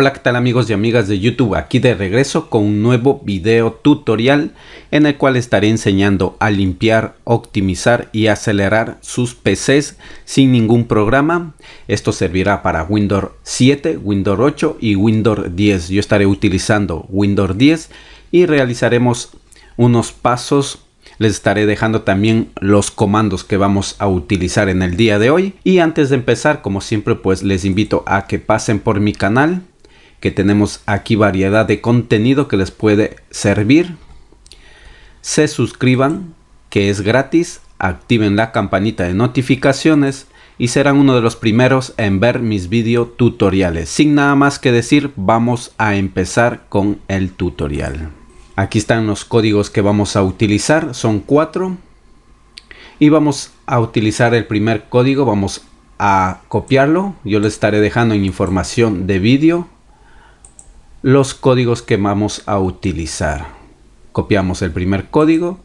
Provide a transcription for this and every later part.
Hola qué tal amigos y amigas de YouTube, aquí de regreso con un nuevo video tutorial en el cual estaré enseñando a limpiar, optimizar y acelerar sus PCs sin ningún programa. Esto servirá para Windows 7, Windows 8 y Windows 10. Yo estaré utilizando Windows 10 y realizaremos unos pasos les estaré dejando también los comandos que vamos a utilizar en el día de hoy y antes de empezar como siempre pues les invito a que pasen por mi canal que tenemos aquí variedad de contenido que les puede servir. Se suscriban, que es gratis, activen la campanita de notificaciones y serán uno de los primeros en ver mis video tutoriales. Sin nada más que decir, vamos a empezar con el tutorial. Aquí están los códigos que vamos a utilizar, son cuatro. Y vamos a utilizar el primer código, vamos a copiarlo. Yo les estaré dejando en información de vídeo los códigos que vamos a utilizar. Copiamos el primer código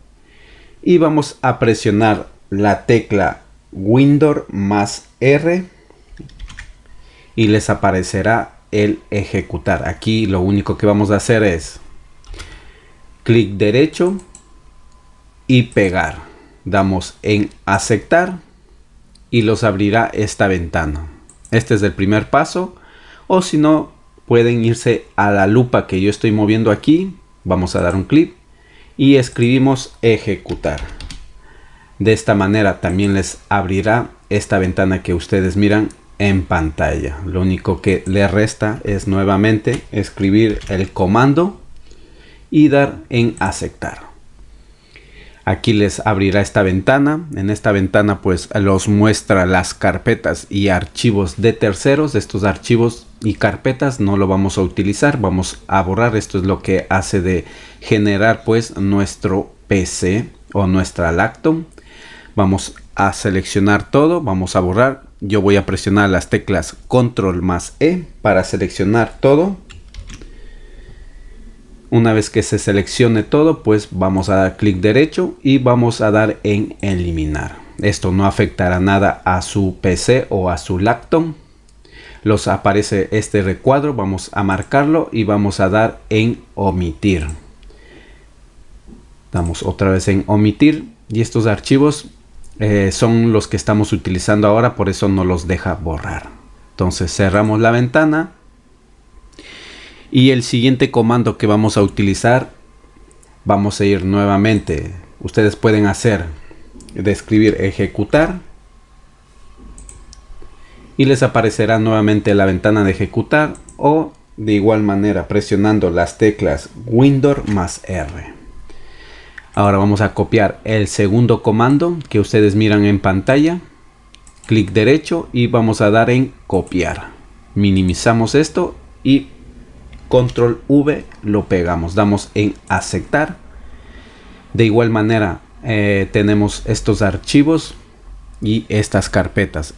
y vamos a presionar la tecla Windows más R y les aparecerá el ejecutar. Aquí lo único que vamos a hacer es clic derecho y pegar. Damos en aceptar y los abrirá esta ventana. Este es el primer paso o si no pueden irse a la lupa que yo estoy moviendo aquí. Vamos a dar un clic y escribimos ejecutar. De esta manera también les abrirá esta ventana que ustedes miran en pantalla. Lo único que le resta es nuevamente escribir el comando y dar en aceptar. Aquí les abrirá esta ventana. En esta ventana pues los muestra las carpetas y archivos de terceros. Estos archivos y carpetas no lo vamos a utilizar vamos a borrar esto es lo que hace de generar pues nuestro pc o nuestra lactom. vamos a seleccionar todo vamos a borrar yo voy a presionar las teclas control más e para seleccionar todo una vez que se seleccione todo, pues vamos a dar clic derecho y vamos a dar en eliminar. Esto no afectará nada a su PC o a su lacton los aparece este recuadro, vamos a marcarlo y vamos a dar en omitir. Damos otra vez en omitir y estos archivos eh, son los que estamos utilizando ahora, por eso no los deja borrar. Entonces cerramos la ventana y el siguiente comando que vamos a utilizar, vamos a ir nuevamente. Ustedes pueden hacer, describir, ejecutar y les aparecerá nuevamente la ventana de ejecutar o de igual manera presionando las teclas Windows más R. Ahora vamos a copiar el segundo comando que ustedes miran en pantalla. Clic derecho y vamos a dar en copiar. Minimizamos esto y control V lo pegamos. Damos en aceptar. De igual manera eh, tenemos estos archivos y estas carpetas.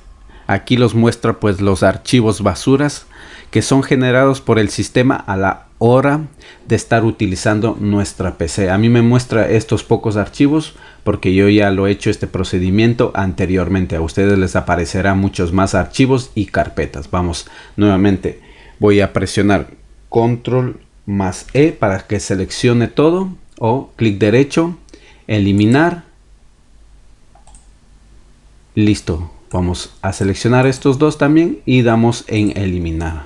Aquí los muestra pues los archivos basuras que son generados por el sistema a la hora de estar utilizando nuestra PC. A mí me muestra estos pocos archivos porque yo ya lo he hecho este procedimiento anteriormente. A ustedes les aparecerá muchos más archivos y carpetas. Vamos, nuevamente voy a presionar control más E para que seleccione todo o clic derecho, eliminar. Listo, Vamos a seleccionar estos dos también y damos en eliminar.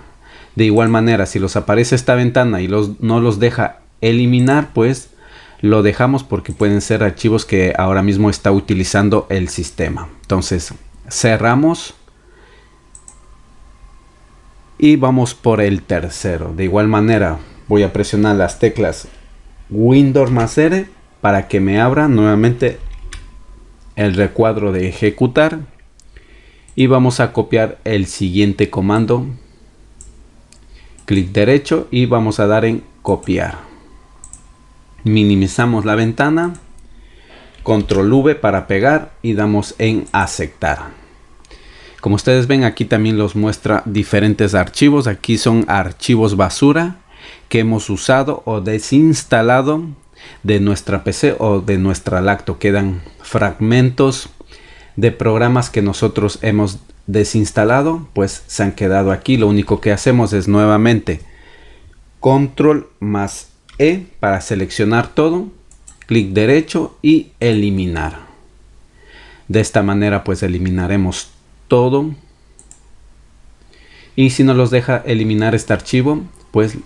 De igual manera, si los aparece esta ventana y los, no los deja eliminar, pues lo dejamos porque pueden ser archivos que ahora mismo está utilizando el sistema. Entonces cerramos y vamos por el tercero. De igual manera voy a presionar las teclas Windows más R para que me abra nuevamente el recuadro de ejecutar y vamos a copiar el siguiente comando clic derecho y vamos a dar en copiar minimizamos la ventana control V para pegar y damos en aceptar como ustedes ven aquí también los muestra diferentes archivos aquí son archivos basura que hemos usado o desinstalado de nuestra PC o de nuestra lacto quedan fragmentos de programas que nosotros hemos desinstalado, pues se han quedado aquí. Lo único que hacemos es nuevamente control más E para seleccionar todo, clic derecho y eliminar. De esta manera pues eliminaremos todo. Y si no los deja eliminar este archivo, pues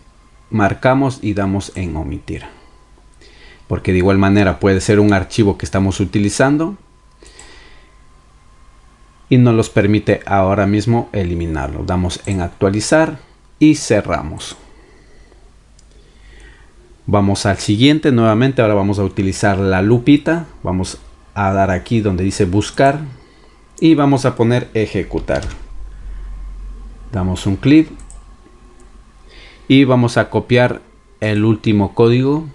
marcamos y damos en omitir. Porque de igual manera puede ser un archivo que estamos utilizando y nos los permite ahora mismo eliminarlo. Damos en actualizar y cerramos. Vamos al siguiente nuevamente. Ahora vamos a utilizar la lupita. Vamos a dar aquí donde dice buscar y vamos a poner ejecutar. Damos un clic y vamos a copiar el último código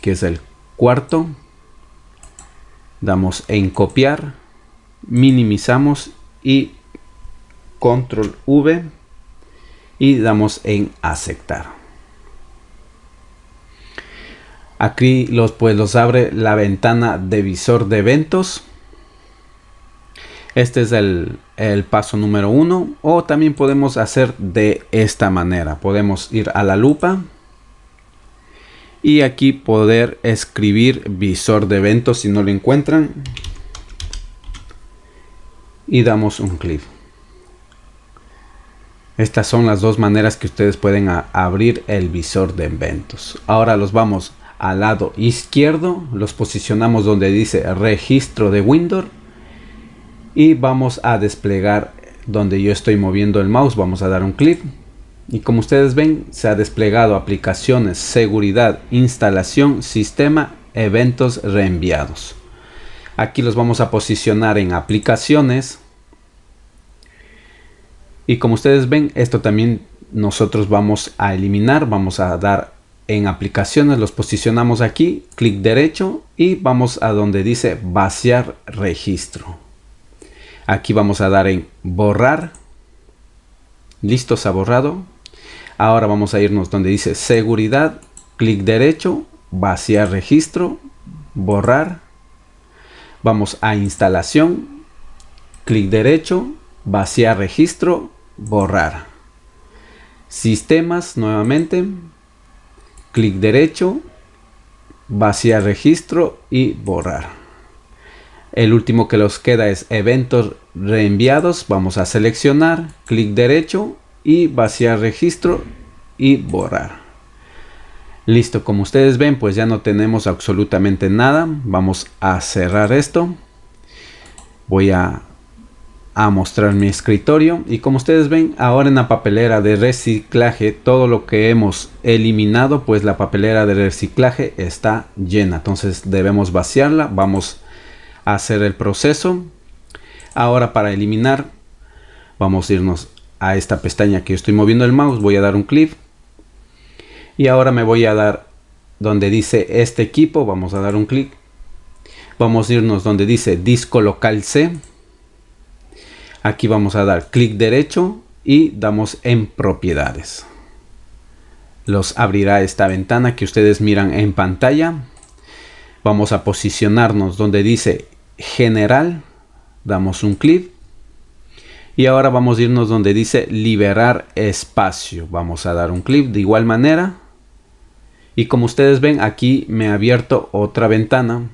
que es el cuarto. Damos en copiar minimizamos y control V y damos en aceptar. Aquí los, pues, los abre la ventana de visor de eventos. Este es el, el paso número uno. O también podemos hacer de esta manera. Podemos ir a la lupa. Y aquí poder escribir visor de eventos si no lo encuentran y damos un clic. Estas son las dos maneras que ustedes pueden abrir el visor de eventos. Ahora los vamos al lado izquierdo, los posicionamos donde dice registro de Windows y vamos a desplegar donde yo estoy moviendo el mouse, vamos a dar un clic y como ustedes ven se ha desplegado aplicaciones, seguridad, instalación, sistema, eventos reenviados. Aquí los vamos a posicionar en aplicaciones. Y como ustedes ven, esto también nosotros vamos a eliminar. Vamos a dar en aplicaciones, los posicionamos aquí, clic derecho y vamos a donde dice vaciar registro. Aquí vamos a dar en borrar. Listo, se ha borrado. Ahora vamos a irnos donde dice seguridad, clic derecho, vaciar registro, borrar Vamos a instalación, clic derecho, vaciar registro, borrar. Sistemas nuevamente, clic derecho, vaciar registro y borrar. El último que nos queda es eventos reenviados. Vamos a seleccionar, clic derecho y vaciar registro y borrar. Listo, como ustedes ven, pues ya no tenemos absolutamente nada. Vamos a cerrar esto. Voy a, mostrar mi escritorio. Y como ustedes ven, ahora en la papelera de reciclaje, todo lo que hemos eliminado, pues la papelera de reciclaje está llena. Entonces debemos vaciarla. Vamos a hacer el proceso. Ahora para eliminar, vamos a irnos a esta pestaña que estoy moviendo el mouse. Voy a dar un clic y ahora me voy a dar donde dice este equipo, vamos a dar un clic. Vamos a irnos donde dice disco local C. Aquí vamos a dar clic derecho y damos en propiedades. Los abrirá esta ventana que ustedes miran en pantalla. Vamos a posicionarnos donde dice general. Damos un clic y ahora vamos a irnos donde dice liberar espacio. Vamos a dar un clic de igual manera. Y como ustedes ven, aquí me ha abierto otra ventana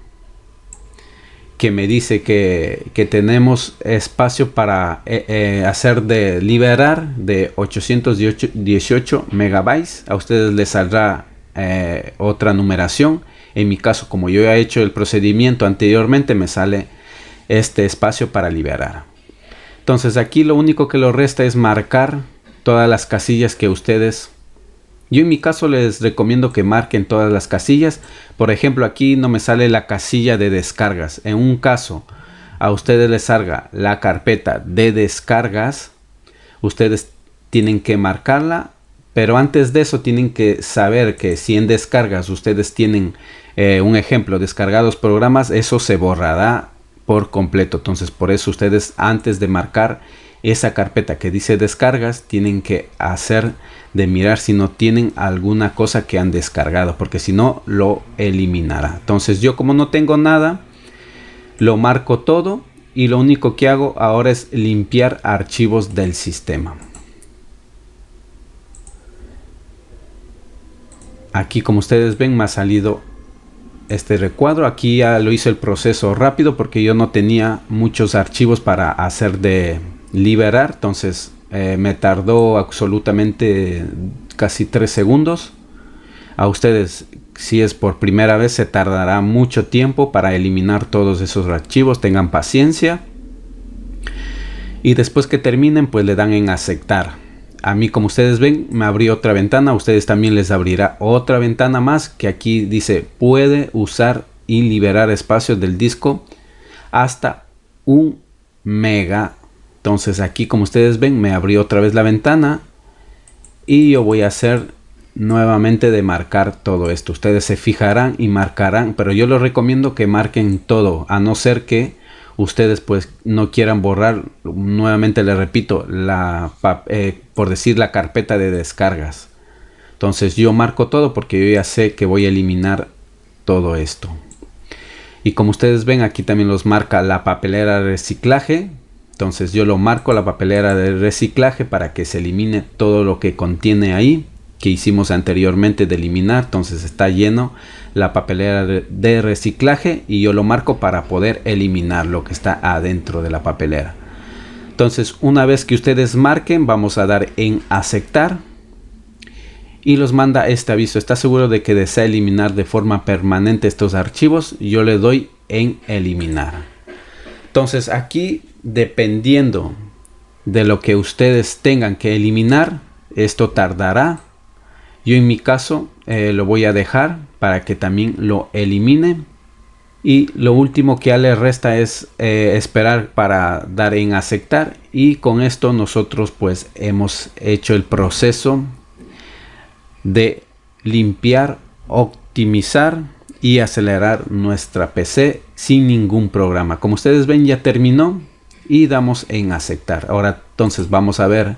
que me dice que, tenemos espacio para eh, eh, hacer de liberar de 818 megabytes. A ustedes les saldrá eh, otra numeración. En mi caso, como yo he hecho el procedimiento anteriormente, me sale este espacio para liberar. Entonces aquí lo único que lo resta es marcar todas las casillas que ustedes yo en mi caso les recomiendo que marquen todas las casillas. Por ejemplo, aquí no me sale la casilla de descargas. En un caso, a ustedes les salga la carpeta de descargas, ustedes tienen que marcarla. Pero antes de eso tienen que saber que si en descargas ustedes tienen eh, un ejemplo, descargados programas, eso se borrará por completo. Entonces por eso ustedes antes de marcar esa carpeta que dice descargas tienen que hacer de mirar si no tienen alguna cosa que han descargado porque si no lo eliminará entonces yo como no tengo nada lo marco todo y lo único que hago ahora es limpiar archivos del sistema aquí como ustedes ven me ha salido este recuadro. Aquí ya lo hice el proceso rápido porque yo no tenía muchos archivos para hacer de liberar. Entonces eh, me tardó absolutamente casi tres segundos. A ustedes, si es por primera vez, se tardará mucho tiempo para eliminar todos esos archivos. Tengan paciencia. Y después que terminen, pues le dan en aceptar. A mí, como ustedes ven, me abrió otra ventana. A ustedes también les abrirá otra ventana más que aquí dice puede usar y liberar espacios del disco hasta un mega entonces aquí como ustedes ven me abrió otra vez la ventana y yo voy a hacer nuevamente de marcar todo esto. Ustedes se fijarán y marcarán, pero yo les recomiendo que marquen todo, a no ser que ustedes pues no quieran borrar, nuevamente les repito, la, eh, por decir la carpeta de descargas. Entonces yo marco todo porque yo ya sé que voy a eliminar todo esto. Y como ustedes ven aquí también los marca la papelera de reciclaje, entonces yo lo marco la papelera de reciclaje para que se elimine todo lo que contiene ahí que hicimos anteriormente de eliminar. Entonces está lleno la papelera de reciclaje y yo lo marco para poder eliminar lo que está adentro de la papelera. Entonces una vez que ustedes marquen vamos a dar en aceptar y los manda este aviso. ¿Está seguro de que desea eliminar de forma permanente estos archivos? Yo le doy en eliminar. Entonces aquí dependiendo de lo que ustedes tengan que eliminar, esto tardará. Yo en mi caso eh, lo voy a dejar para que también lo elimine. Y lo último que ya le resta es eh, esperar para dar en aceptar. Y con esto nosotros pues hemos hecho el proceso de limpiar, optimizar y acelerar nuestra PC sin ningún programa. Como ustedes ven ya terminó y damos en aceptar. Ahora entonces vamos a ver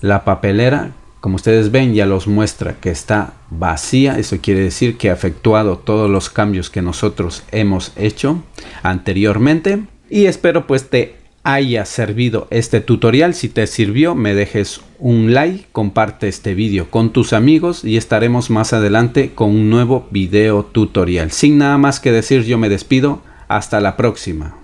la papelera. Como ustedes ven ya los muestra que está vacía. Eso quiere decir que ha efectuado todos los cambios que nosotros hemos hecho anteriormente. Y espero pues te haya servido este tutorial. Si te sirvió me dejes un like, comparte este vídeo con tus amigos y estaremos más adelante con un nuevo video tutorial. Sin nada más que decir yo me despido. Hasta la próxima.